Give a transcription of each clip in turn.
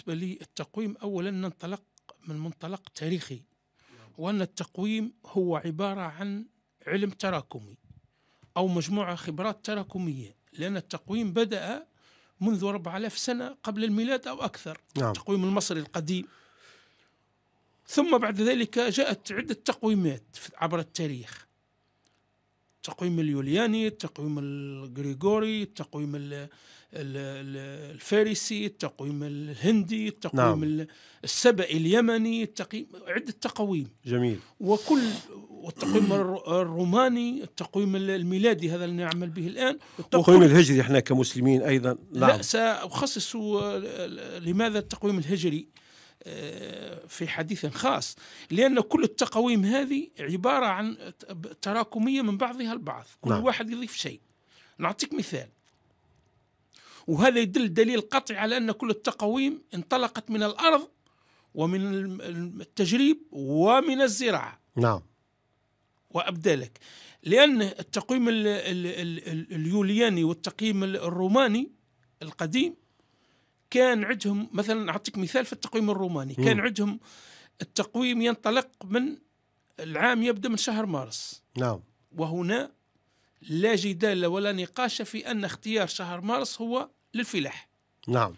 بالنسبة للتقويم أولا ننطلق من منطلق تاريخي وأن التقويم هو عبارة عن علم تراكمي أو مجموعة خبرات تراكمية لأن التقويم بدأ منذ 4000 سنة قبل الميلاد أو أكثر نعم. التقويم المصري القديم ثم بعد ذلك جاءت عدة تقويمات عبر التاريخ التقويم اليولياني التقويم الغريغوري التقويم الفارسي التقويم الهندي التقويم نعم. السبئي اليمني التقويم عدة تقويم جميل وكل والتقويم الروماني التقويم الميلادي هذا اللي نعمل به الآن التقويم الهجري احنا كمسلمين أيضا لا, نعم. لا سأخصص آه، لماذا التقويم الهجري في حديث خاص لأن كل التقويم هذه عبارة عن تراكمية من بعضها البعض كل نعم. واحد يضيف شيء نعطيك مثال وهذا يدل دليل قطعي على أن كل التقويم انطلقت من الأرض ومن التجريب ومن الزراعة نعم وأبدالك لأن التقويم اليولياني والتقييم الروماني القديم كان عندهم مثلا اعطيك مثال في التقويم الروماني كان عندهم التقويم ينطلق من العام يبدا من شهر مارس نعم وهنا لا جدال ولا نقاش في ان اختيار شهر مارس هو للفلاح نعم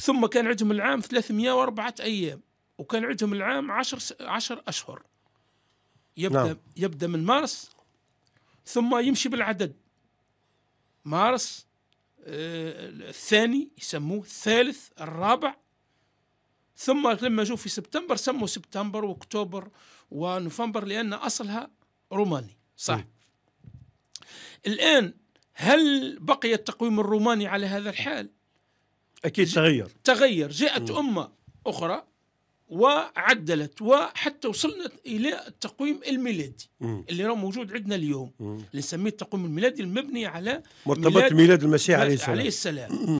ثم كان عندهم العام 304 ايام وكان عندهم العام 10 10 اشهر يبدا نعم. يبدا من مارس ثم يمشي بالعدد مارس الثاني يسموه الثالث الرابع ثم لما جو في سبتمبر سموا سبتمبر واكتوبر ونوفمبر لان اصلها روماني صح م. الان هل بقي التقويم الروماني على هذا الحال اكيد تغير تغير جاءت م. امه اخرى وعدلت وحتى وصلنا الى التقويم الميلادي م. اللي راه موجود عندنا اليوم م. اللي نسميه التقويم الميلادي المبني على مرتبط ميلاد, ميلاد المسيح عليه السلام, عليه السلام.